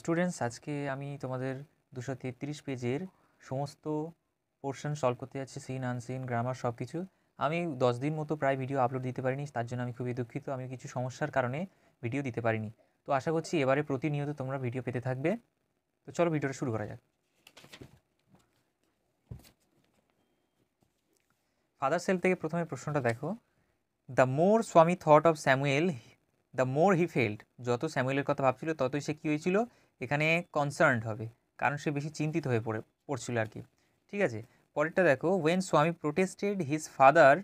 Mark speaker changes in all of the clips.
Speaker 1: Students আজকে আমি তোমাদের দুশো তেত্রিশ পেজের সমস্ত পোর্শন সলভ করতে যাচ্ছি সিন আনসিন গ্রামার সব কিছু আমি দশ দিন মতো প্রায় ভিডিও আপলোড দিতে পারিনি তার জন্য আমি খুবই দুঃখিত আমি কিছু সমস্যার কারণে ভিডিও দিতে পারিনি তো আশা করছি এবারে প্রতিনিয়ত তোমরা ভিডিও পেতে থাকবে তো চলো ভিডিওটা শুরু করা যাক ফাদার সেল থেকে প্রথমে প্রশ্নটা দেখো the more Swami thought of Samuel the more he felt যত স্যামুয়েলের কথা ভাবছিল ততই সে কী হয়েছিল এখানে কনসার্নড হবে কারণ সে বেশি চিন্তিত হয়ে পড়ে পড়ছিল আর কি ঠিক আছে পরেরটা দেখো ওয়েন স্বামী প্রোটেস্টেড হিজ ফাদার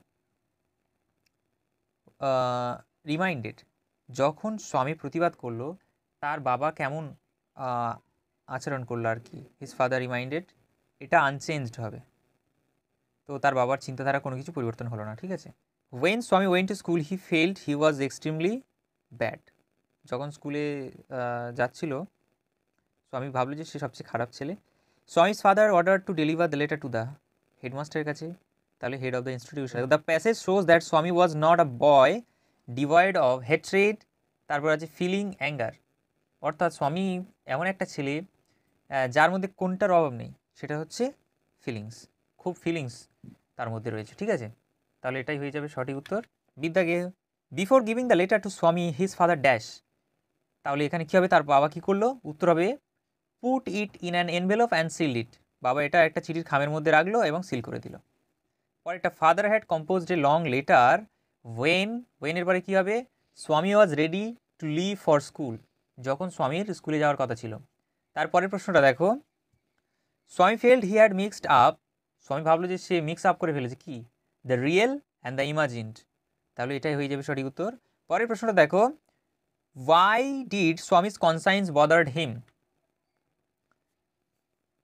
Speaker 1: রিমাইন্ডেড যখন স্বামী প্রতিবাদ করলো তার বাবা কেমন আচরণ করলো আর কি হিজ ফাদার রিমাইন্ডেড এটা আনচেঞ্জড হবে তো তার বাবার চিন্তাধারা কোনো কিছু পরিবর্তন হলো না ঠিক আছে when Swami when to school he felt he was extremely bad যখন স্কুলে যাচ্ছিল সো আমি ভাবলো যে সে সবচেয়ে খারাপ ছেলে আমি father order to deliver the letter to the হেডমাস্টারের কাছে তাহলে head of the institution the passage shows that Swami was not a boy devoid of hatred তারপর আছে ফিলিং অ্যাঙ্গার অর্থাৎ স্বামী এমন একটা ছেলে যার মধ্যে কোনটার অভাব নেই সেটা হচ্ছে ফিলিংস খুব ফিলিংস তার মধ্যে রয়েছে ঠিক আছে তাহলে এটাই হয়ে যাবে সঠিক উত্তর বিদ্যা গে before giving the letter to Swami his father dash তাহলে এখানে কী হবে তার বাবা কী করলো উত্তর হবে put it in an envelope and seal it বাবা এটা একটা চিঠির খামের মধ্যে রাখলো এবং সিল করে দিল পরে একটা father had composed a long letter when ওয়েনের পরে কী হবে Swami was ready to leave for school যখন স্বামীর স্কুলে যাওয়ার কথা ছিল তারপরের প্রশ্নটা দেখো Swami felt he had mixed up Swami ভাবলো যে সে মিক্স আপ করে ফেলেছে কি the real and the imagined তাহলে এটাই হয়ে যাবে সঠিক উত্তর পরের প্রশ্নটা দেখো why did Swami's conscience bothered him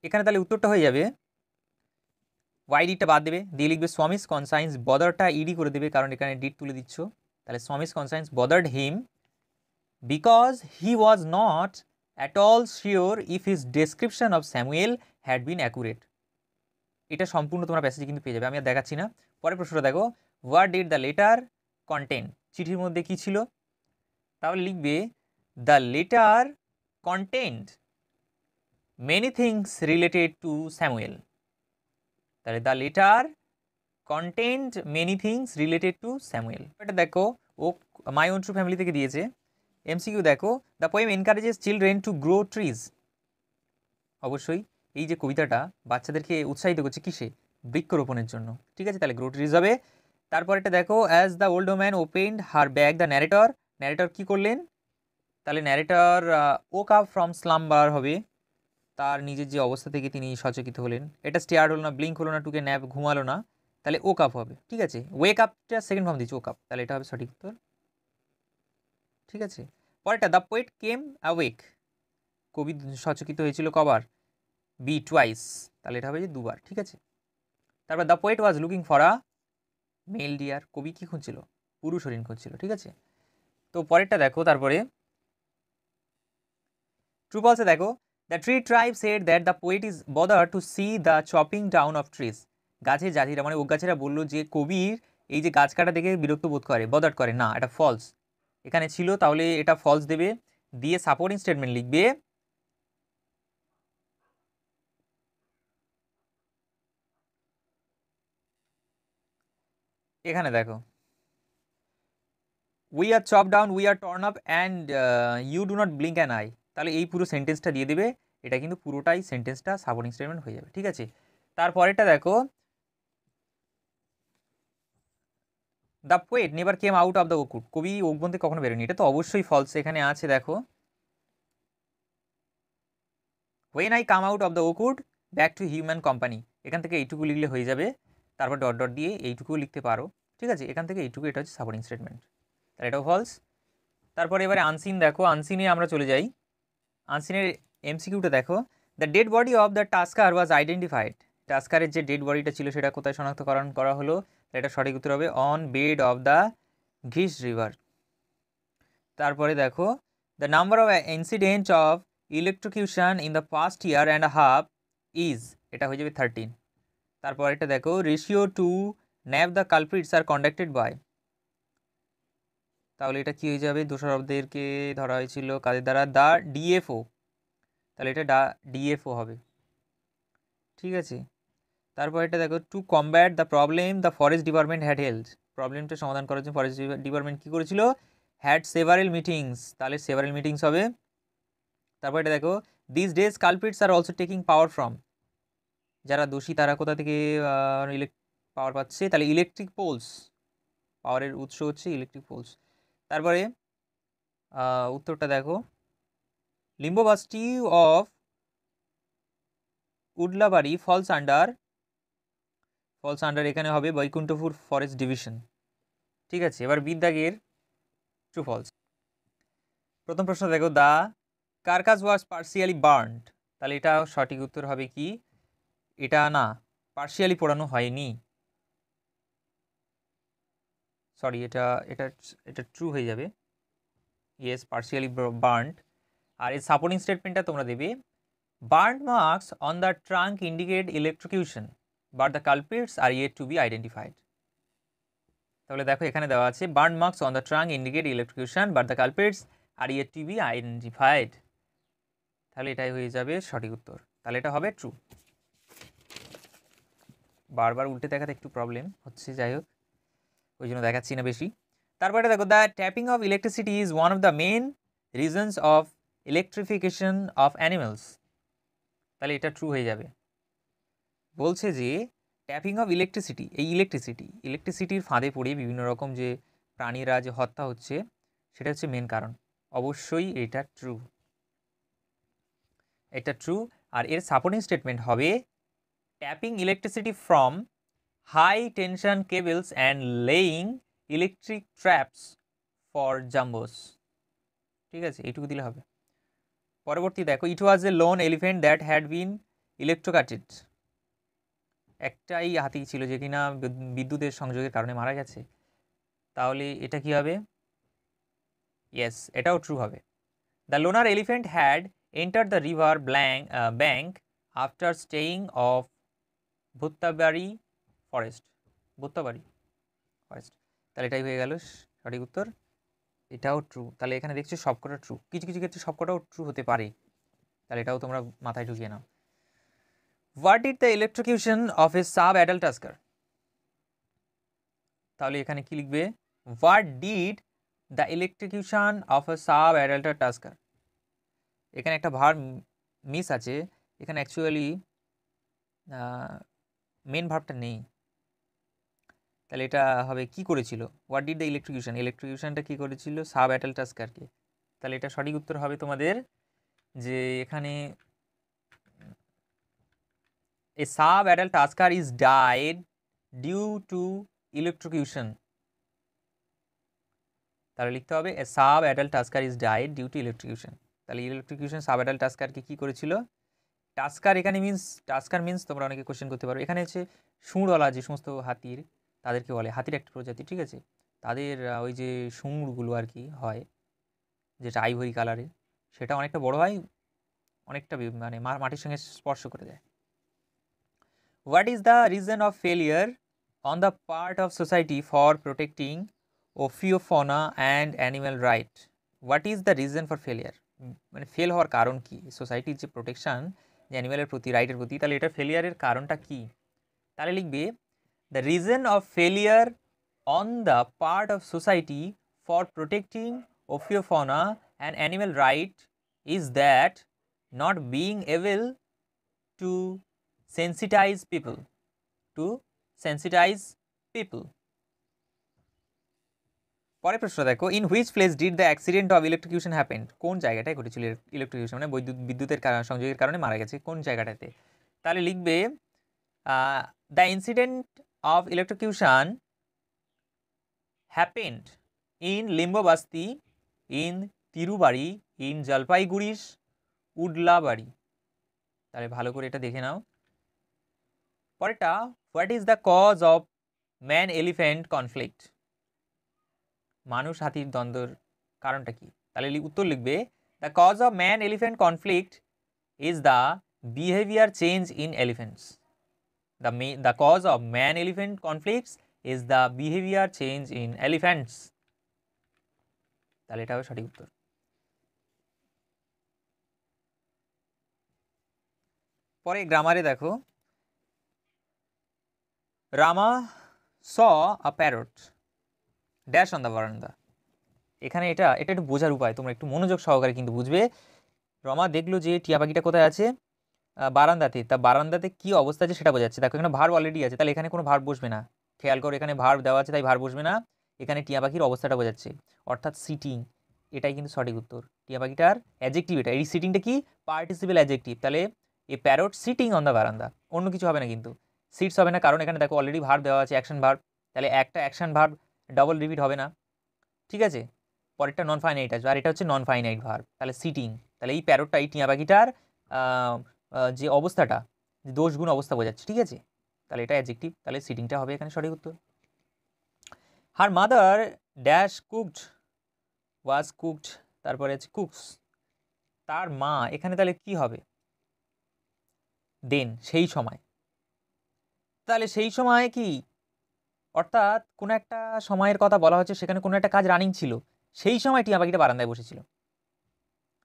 Speaker 1: এখানে তাহলে উত্তরটা হয়ে যাবে ওয়াইডিটা বাদ দেবে দিয়ে লিখবে সমিস কনসাইন্স বদারটা ইডি করে দেবে কারণ এখানে ডিট তুলে দিচ্ছ তাহলে Swami's conscience bothered him because he was not at all sure if his description of Samuel had been accurate এটা সম্পূর্ণ তোমার প্যাসেজ কিন্তু পেয়ে যাবে আমি আর দেখাচ্ছি না পরের প্রশ্নটা দেখো what did the letter content চিঠির মধ্যে কি ছিল তাহলে লিখবে the letter content many things related to Samuel তাহলে the letter content many things related to Samuel এটা দেখো ও মাই অন্ট্রু ফ্যামিলি থেকে দিয়েছে এমসিকিউ দেখো the poem encourages children to grow trees অবশ্যই এই যে কবিতাটা বাচ্চাদেরকে উৎসাহিত করছে কিসে বৃক্ষরোপণের জন্য ঠিক আছে তাহলে গ্রো ট্রিজ হবে তারপর এটা দেখো as the old man opened her bag the narrator narrator কী করলেন তাহলে narrator woke up from slumber হবে তার নিজের যে অবস্থা থেকে তিনি সচকিত হলেন এটা স্টেয়ার হলো না ব্লিঙ্ক হলো না টুকে ন্যাপ ঘুমালো না তাহলে ওক আপ হবে ঠিক আছে ওয়েক আপটা সেকেন্ড ফর্ম দিচ্ছি ওক আপ তাহলে এটা হবে সঠিক উত্তর ঠিক আছে পরেরটা দ্য পোয়েট কেম অ্যাওয়েক কবি সচকিত হয়েছিল কবার বি টুয়াইস তাহলে এটা হবে যে দুবার ঠিক আছে তারপর the poet was looking for a male deer কবি কী খুঁজছিল পুরুষ হরিণ খুঁজছিল ঠিক আছে তো পরেরটা দেখো তারপরে ট্রুপলসে দেখো The tree tribe said that the poet is bothered to see the chopping down of trees. গাছের জাতিরা মানে গাছেরা বললো যে কবির এই যে গাছ কাটা দেখে বিরক্ত বোধ করে বদার করে না এটা ফলস এখানে ছিল তাহলে এটা ফলস দেবে দিয়ে সাপোর্টিং স্টেটমেন্ট লিখবে এখানে দেখো we are chop down we are torn up and you do not blink an eye তাহলে এই পুরো সেন্টেন্সটা দিয়ে দেবে এটা কিন্তু পুরোটাই সেন্টেন্সটা সাপোর্টিং স্টেটমেন্ট হয়ে যাবে ঠিক আছে তারপরেটা দেখো the poet never came out of the ওকুট কবি অগ্বন থেকে কখনো বেরোয়নি এটা তো অবশ্যই ফলস এখানে আছে দেখো when I come out of the ওকুট ব্যাক টু হিউম্যান কোম্পানি এখান থেকে এইটুকু লিখলে হয়ে যাবে তারপর ডট ডট দিয়ে এইটুকু লিখতে পারো ঠিক আছে এখান থেকে এইটুকু এটা হচ্ছে সাপোর্টিং স্টেটমেন্ট তাহলে এটাও ফলস তারপর এবারে আনসিন দেখো আনসিনে আমরা চলে যাই আনসিনের এমসিকিউটা দেখো the dead body of the tusker was identified টাস্কারের যে ডেড বডিটা ছিল সেটা কোথায় শনাক্তকরণ করা হলো এটা সঠিক উত্তর হবে on bed of the Ghish river তারপরে দেখো the number of incident of electrocution in the first year and half is এটা হয়ে যাবে থার্টিন তারপর এটা দেখো ratio to nab the culprits are conducted by তাহলে এটা কী হয়ে যাবে দোষারবদেরকে ধরা হয়েছিল কাদের দ্বারা দা ডিএফও তাহলে এটা ডা ডিএফও হবে ঠিক আছে তারপর এটা দেখো to combat the problem the forest department had held প্রবলেমটা সমাধান করার জন্য ফরেস্ট ডিপার্টমেন্ট কী করেছিল হ্যাড সেভারেল মিটিংস তাহলে সেভারেল মিটিংস হবে তারপর এটা দেখো this days culprits are also taking power from যারা দোষী তারা কোথা থেকে ইলেক পাওয়ার পাচ্ছে তাহলে ইলেকট্রিক পোলস পাওয়ারের উৎস হচ্ছে ইলেকট্রিক পোলস তারপরে উত্তরটা দেখো Limbubasti of Udlabari falls under falls under এখানে হবে বৈকুণ্ঠপুর ফরেস্ট ডিভিশন ঠিক আছে এবার বিদ্যাগের ট্রু ফলস প্রথম প্রশ্ন দেখো the carcass was partially burned তাহলে এটা সঠিক উত্তর হবে কি এটা না পার্সিয়ালি পোড়ানো হয়নি সরি এটা এটা এটা ট্রু হয়ে যাবে ইয়েস পার্সিয়ালি বার্নড আর এই সাপোর্টিং স্টেটমেন্টটা তোমরা দেবে burned marks on the trunk indicate electrocution but the culprits are yet to be identified তাহলে দেখো এখানে দেওয়া আছে burn marks on the trunk indicate electrocution but the culprits are yet to be identified তাহলে এটাই হয়ে যাবে সঠিক উত্তর তাহলে এটা হবে ট্রু বারবার উল্টে দেখাতে একটু প্রবলেম হচ্ছে যাই হোক ওই জন্য দেখাচ্ছি না বেশি তারপরে দেখো the tapping of electricity is one of the main reasons of electrification of animals তাহলে এটা ট্রু হয়ে যাবে বলছে যে ট্যাপিং অফ ইলেকট্রিসিটি এই ইলেকট্রিসিটি ইলেকট্রিসিটির ফাঁদে পড়ে বিভিন্ন রকম যে প্রাণীরা যে হত্যা হচ্ছে সেটা হচ্ছে মেন কারণ অবশ্যই এটা ট্রু এটা ট্রু আর এর সাপোর্টিং স্টেটমেন্ট হবে tapping electricity from high tension cables and laying electric traps for jumbos ঠিক আছে এইটুকু দিলে হবে পরবর্তী দেখো it was a lone elephant that had been electrocuted একটাই হাতি ছিল যে কিনা বিদ্যুতের সংযোগের কারণে মারা গেছে তাহলে এটা কি হবে ইয়েস এটাও ট্রু হবে the loner elephant had enter the river blank bank after staying of Bhuttabari forest Bottabari forest তাহলে এটাই হয়ে গেল সঠিক উত্তর এটাও ট্রু তাহলে এখানে দেখছো সবকটা ট্রু কিছু কিছু ক্ষেত্রে সবকটাও ট্রু হতে পারে তাহলে এটাও তোমরা মাথায় ঢুকিয়ে নাও what is the electrocution of a sub adult tusker তাহলে এখানে কি লিখবে what did the electrocution of a sub অ্যাডাল্টার টাস্কার এখানে একটা ভার মিস আছে এখানে অ্যাকচুয়ালি মেন ভাবটা নেই তাহলে এটা হবে কি করেছিল হোয়াট ডিড দ্য ইলেকট্রিকিউশন ইলেকট্রিকিউশনটা কী করেছিল সাব অ্যাটাল টাস্কারকে তাহলে এটা সঠিক উত্তর হবে তোমাদের যে এখানে a sub adult tusker is died due to electrocution তাহলে লিখতে হবে a sub adult tusker is died due to electrocution তাহলে ইলেকট্রিকিউশন সাব অ্যাডাল্ট টাস্কারকে কী করেছিল টাস্কার এখানে মিন্স টাস্কার মিন্স তোমরা অনেকে কোশ্চেন করতে পারো এখানে হচ্ছে সুঁড়লা যে সমস্ত হাতির তাদেরকে বলে হাতির একটা প্রজাতি ঠিক আছে তাদের ওই যে সুমুরগুলো আর কি হয় যেটা আইভরি কালারের সেটা অনেকটা বড় হয় অনেকটা মানে মাটির সঙ্গে স্পর্শ করে দেয় what is the reason of failure on the part of society for protecting ওফিওফনা and animal right what is the reason for failure মানে ফেল হওয়ার কারণ কি সোসাইটির যে প্রোটেকশান যে অ্যানিম্যালের প্রতি রাইটের প্রতি তাহলে এটা ফেলিয়ারের কারণটা কী তাহলে লিখবে The reason of failure on the part of society for protecting ophiophauna and animal right is that not being able to sensitize people to sensitize people পরে প্রশ্ন দেখো in which place did the accident of electrocution happen কোন জায়গাটায় ঘটেছিল ইলেকট্রিকিউশন মানে বৈদ্যুৎ বিদ্যুতের সংযোগের কারণে মারা গেছে কোন জায়গাটাতে তাহলে লিখবে the incident of electrocution happened in Limbabasti, in Tirubari, in Jalpaiguris, Udlabari. তাহলে ভালো করে এটা দেখে নাও পরেরটা what is the cause of man elephant conflict মানুষ হাতির দ্বন্দ্বর কারণটা কি তাহলে উত্তর লিখবে the cause of man elephant conflict is the behaviour change in elephants The, the cause of man-elephant conflicts is the behavior change in elephants. তাহলে এটা হবে সঠিক উত্তর পরে গ্রামারে দেখো Rama saw a parrot dash on the veranda এখানে এটা এটা একটু বোঝার উপায় তোমরা একটু মনোযোগ সহকারে কিন্তু বুঝবে রমা দেখলো যে টিয়া পাখিটা কোথায় আছে বারান্দাতে তা বারান্দাতে কী অবস্থা আছে সেটা বোঝাচ্ছে দেখো এখানে ভার অলরেডি আছে তাহলে এখানে কোনো ভার বসবে না খেয়াল করো এখানে ভার দেওয়া আছে তাই ভার বসবে না এখানে টিয়া পাখির অবস্থাটা বোঝাচ্ছে অর্থাৎ সিটিং এটাই কিন্তু সঠিক উত্তর টিয়া পাখিটার অ্যাজেক্টিভ এটা এই সিটিংটা কি পার্টিসিপেল অ্যাজেক্টিভ তাহলে a parrot sitting on the veranda অন্য কিছু হবে না কিন্তু সিটস হবে না কারণ এখানে দেখো অলরেডি ভার দেওয়া আছে অ্যাকশন ভার তাহলে একটা অ্যাকশন ভার ডবল রিপিট হবে না ঠিক আছে পরেরটা নন ফাইনাইট আসবে আর এটা হচ্ছে নন ফাইনাইট ভার তাহলে সিটিং তাহলে এই প্যারটটা এই টিয়া পাখিটার যে অবস্থাটা যে দোষ গুণ অবস্থা বোঝাচ্ছে ঠিক আছে তাহলে এটা অ্যাজেক্টিভ তাহলে সিটিংটা হবে এখানে সঠিক উত্তর her mother dash cooked was cooked তারপরে আছে কুকস তার মা এখানে তাহলে কি হবে দেন সেই সময় তাহলে সেই সময় কি অর্থাৎ কোনো একটা সময়ের কথা বলা হচ্ছে সেখানে কোনো একটা কাজ রানিং ছিল সেই সময় টিয়া পাখিটা বারান্দায় বসেছিল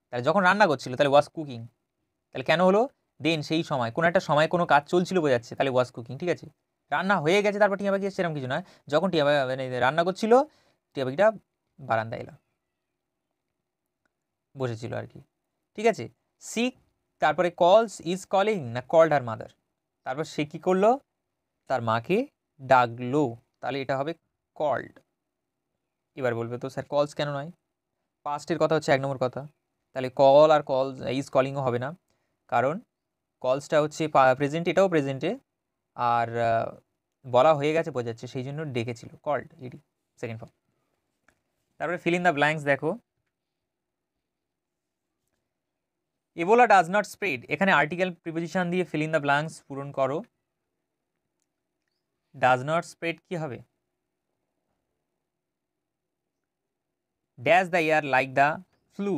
Speaker 1: তাহলে যখন রান্না করছিল তাহলে ওয়াজ কুকিং তাহলে কেন হলো দেন সেই সময় কোনো একটা সময় কোনো কাজ চলছিল বোঝাচ্ছে তাহলে ওয়াশ কুকিং ঠিক আছে রান্না হয়ে গেছে তারপর টিয়া পাখি সেরকম কিছু নয় যখন টিয়া পাখি মানে রান্না করছিল টিয়া পাখিটা বারান্দা এলো বসেছিল আর কি ঠিক আছে সিক তারপরে কলস ইজ কলিং না কল্ড হার মাদার তারপর সে কী করলো তার মাকে ডাকলো তাহলে এটা হবে কল্ড এবার বলবে তো স্যার কলস কেন নয় পাস্টের কথা হচ্ছে এক নম্বর কথা তাহলে কল আর কল ইজ কলিংও হবে না কারণ কলসটা হচ্ছে প্রেজেন্ট এটাও প্রেজেন্টে আর বলা হয়ে গেছে বোঝাচ্ছে সেই জন্য ডেকেছিল কল্ড ইডি সেকেন্ড ফর্ম তারপরে ফিল ইন দ্য ব্ল্যাঙ্কস দেখো এবোলা ডাজ নট স্প্রেড এখানে আর্টিকেল প্রিপোজিশন দিয়ে ফিল ইন দ্য ব্ল্যাঙ্কস পূরণ করো ডাজ নট স্প্রেড কী হবে dash the air like the flu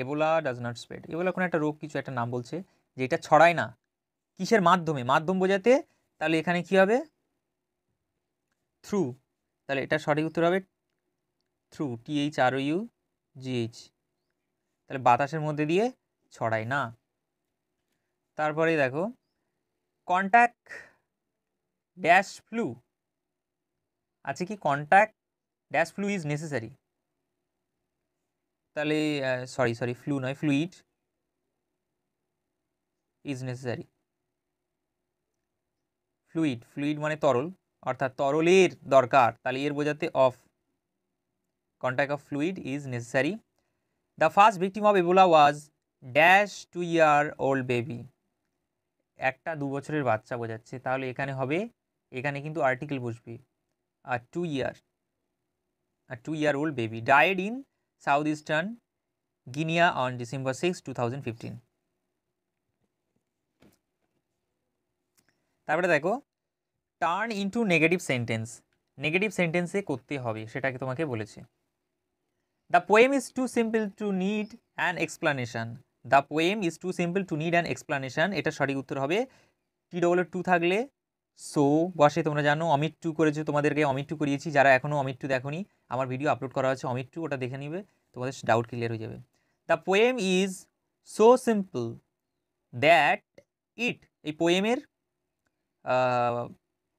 Speaker 1: Ebola does not spread Ebola কোনো একটা রোগ কিছু একটা নাম বলছে যে এটা ছড়ায় না কিসের মাধ্যমে মাধ্যম বোঝাতে তাহলে এখানে কি হবে থ্রু তাহলে এটা সঠিক উত্তর হবে through T H R U G H তাহলে বাতাসের মধ্যে দিয়ে ছড়ায় না তারপরে দেখো কন্ট্যাক্ট ড্যাশ ফ্লু আছে কি contact dash flu is necessary তাহলে সরি সরি ফ্লু নয় fluid is necessary fluid fluid মানে তরল অর্থাৎ তরলের দরকার তাহলে এর বোঝাতে of contact of fluid is necessary the first victim of Ebola was dash two year old baby একটা দু বছরের বাচ্চা বোঝাচ্ছে তাহলে এখানে হবে এখানে কিন্তু আর্টিকেল বসবে আর টু ইয়ার আর two year old baby died in South Eastern Guinea on December 6, 2015. তারপরে দেখো turn into negative sentence negative সেন্টেন্সে করতে হবে সেটাকে তোমাকে বলেছে the poem is too simple to need and explanation the poem is too simple to need and explanation এটা সঠিক উত্তর হবে টি ডবল টু থাকলে সো বসে তোমরা জানো অমিট টু করেছো তোমাদেরকে অমিট টু করিয়েছি যারা এখনও অমিট টু দেখোনি আমার ভিডিও আপলোড করা আছে অমিত টু ওটা দেখে নিবে তোমাদের ডাউট ক্লিয়ার হয়ে যাবে the poem is so simple that it এই পোয়েমের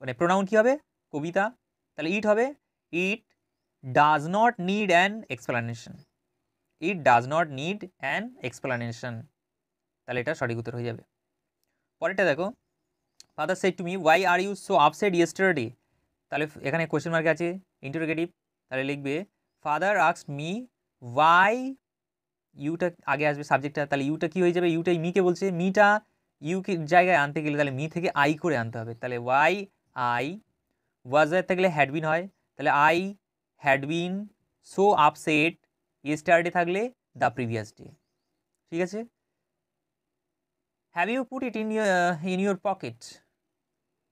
Speaker 1: মানে প্রোনাউন কী হবে কবিতা তাহলে ইট হবে it does not need an explanation it does not need an explanation তাহলে এটা সঠিক উত্তর হয়ে যাবে পরেরটা দেখো father said to me why are you so upset yesterday তাহলে এখানে কোয়েশ্চেন মার্কে আছে ইন্টারোগেটিভ তাহলে লিখবে ফাদার আক্স মি ওয়াই ইউটা আগে আসবে সাবজেক্টটা তাহলে ইউটা কী হয়ে যাবে ইউটাই মিকে বলছে মিটা ইউকে জায়গায় আনতে গেলে তাহলে মি থেকে আই করে আনতে হবে তাহলে ওয়াই আই ওয়াজার থাকলে হ্যাডবিন হয় তাহলে I had been so upset yesterday থাকলে দ্য প্রিভিয়াস ডে ঠিক আছে have you put it in in your pocket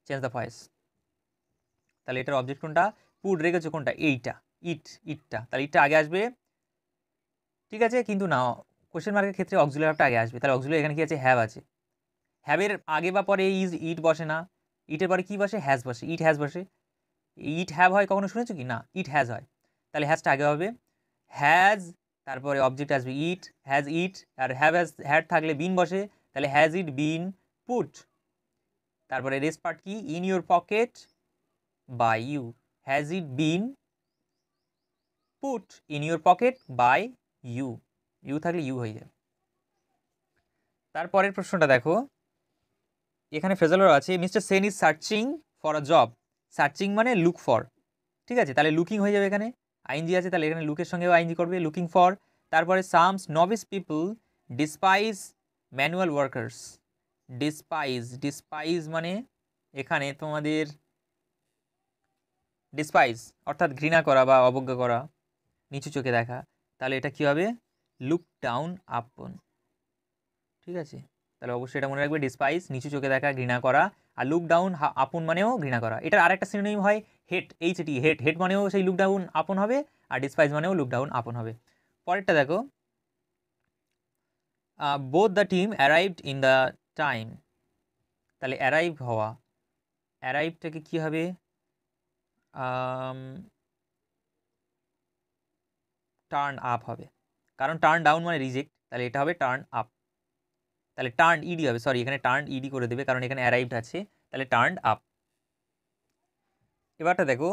Speaker 1: change the voice তাহলে এটার অবজেক্ট কোনটা পুড রেখেছো কোনটা এইটা ইট ইটটা তাহলে ইটটা আগে আসবে ঠিক আছে কিন্তু না কোশ্চেন মার্কের ক্ষেত্রে অক্সুলার আগে আসবে তাহলে অক্সুলার এখানে কী আছে হ্যাভ আছে হ্যাভের আগে বা পরে ইজ ইট বসে না ইটের পরে কী বসে হ্যাজ বসে ইট হ্যাজ বসে ইট হ্যাভ হয় কখনো শুনেছো কি না ইট হ্যাজ হয় তাহলে হ্যাজটা আগে হবে হ্যাজ তারপরে অবজেক্ট আসবে ইট হ্যাজ ইট আর হ্যাভ হ্যাজ হ্যাড থাকলে বিন বসে তাহলে হ্যাজ ইট বিন পুট তারপরে রেস পার্ট কি in your pocket by you has it been put in your pocket by you you থাকলে ইউ হয়ে যাবে তারপরের প্রশ্নটা দেখো এখানে ফ্রেজালও আছে Mister Sen is searching for a job searching মানে লুক ফর ঠিক আছে তাহলে লুকিং হয়ে যাবে এখানে আইনজি আছে তাহলে এখানে লুকের সঙ্গেও আইনজি করবে লুকিং ফর তারপরে some snobbish people despise manual workers despise despise মানে এখানে তোমাদের ডিসপাইজ অর্থাৎ ঘৃণা করা বা অবজ্ঞা করা নিচু চোখে দেখা তাহলে এটা কী হবে লুক ডাউন আপন ঠিক আছে তাহলে অবশ্যই এটা মনে রাখবে ডিসপাইজ নিচু চোখে দেখা ঘৃণা করা আর লুক ডাউন আপন মানেও ঘৃণা করা এটার আরেকটা সিনোনিম হয় হেট এইচ টি হেট হেট মানেও সেই লুক ডাউন আপন হবে আর ডিসপাইজ মানেও লুক ডাউন আপন হবে পরেরটা দেখো both the team arrived in the time তাহলে অ্যারাইভ হওয়া অ্যারাইভটাকে কী হবে টার্ন আপ হবে কারণ টার্ন ডাউন মানে রিজেক্ট তাহলে এটা হবে টার্ন আপ তাহলে টার্ন ইডি হবে সরি এখানে টার্ন ইডি করে দেবে কারণ এখানে অ্যারাইভড আছে তাহলে টার্ন আপ এবারটা দেখো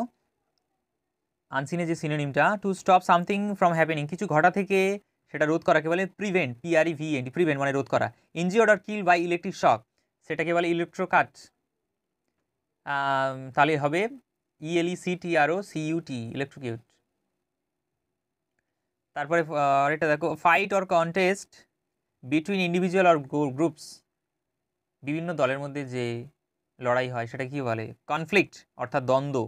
Speaker 1: আনসিনে যে সিনোনিমটা to stop something from happening কিছু ঘটা থেকে সেটা রোধ করাকে বলে প্রিভেন্ট পিআরই ভিএন প্রিভেন্ট মানে রোধ করা injured or kill by electric shock সেটাকে বলে ইলেকট্রোকাট তাহলে হবে ইএলই সিটিআরও সিইউটি ইলেকট্রিকিউট তারপরে এটা দেখো fight or contest between individual or groups বিভিন্ন দলের মধ্যে যে লড়াই হয় সেটা কি বলে কনফ্লিক্ট অর্থাৎ দ্বন্দ্ব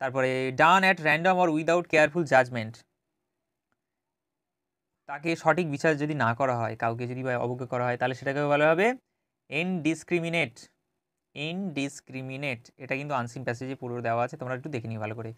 Speaker 1: তারপরে done at random or without careful judgment তাকে সঠিক বিচার যদি না করা হয় কাউকে যদি অবজ্ঞা করা হয় তাহলে সেটাকে বলা হবে ইনডিসক্রিমিনেট ইনডিসক্রিমিনেট এটা কিন্তু আনসিন প্যাসেজে পুরো দেওয়া আছে তোমরা একটু দেখে নিও ভালো করে